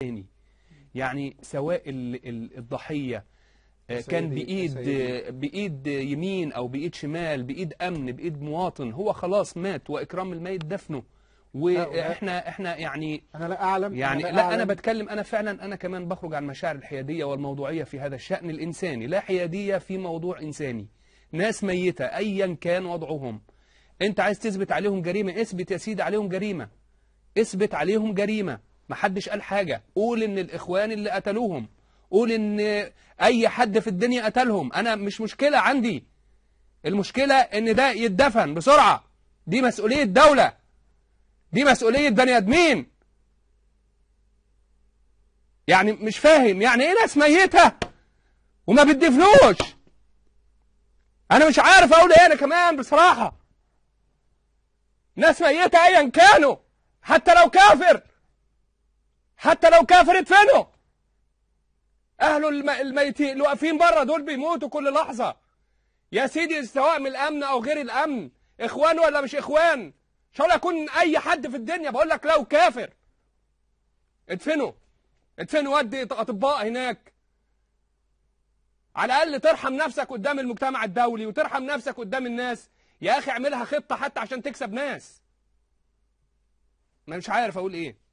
تاني يعني سواء الضحية آه، كان بإيد بإيد يمين أو بإيد شمال بإيد أمن بإيد مواطن هو خلاص مات وإكرام الميت دفنه واحنا احنا يعني انا لا اعلم يعني أنا لا, لا انا بتكلم انا فعلا انا كمان بخرج عن مشاعر الحياديه والموضوعيه في هذا الشان الانساني لا حياديه في موضوع انساني ناس ميته ايا كان وضعهم انت عايز تثبت عليهم جريمه اثبت يا سيدي عليهم جريمه اثبت عليهم جريمه ما حدش قال حاجة قول إن الإخوان اللي قتلوهم قول إن أي حد في الدنيا قتلهم أنا مش مشكلة عندي المشكلة إن ده يتدفن بسرعة دي مسؤولية دولة دي مسؤولية بني آدمين يعني مش فاهم يعني إيه ناس ميتة وما بتدفنوش أنا مش عارف أقول إيه أنا كمان بصراحة ناس ميتة أيا كانوا حتى لو كافر حتى لو كافر ادفنه أهل الميتين اللي واقفين بره دول بيموتوا كل لحظة يا سيدي سواء من الأمن أو غير الأمن إخوان ولا مش إخوان ان شاء الله يكون أي حد في الدنيا بقول لك لو كافر ادفنه ادفنه ودي أطباء هناك على الأقل ترحم نفسك قدام المجتمع الدولي وترحم نفسك قدام الناس يا أخي اعملها خطة حتى عشان تكسب ناس ما مش عارف أقول إيه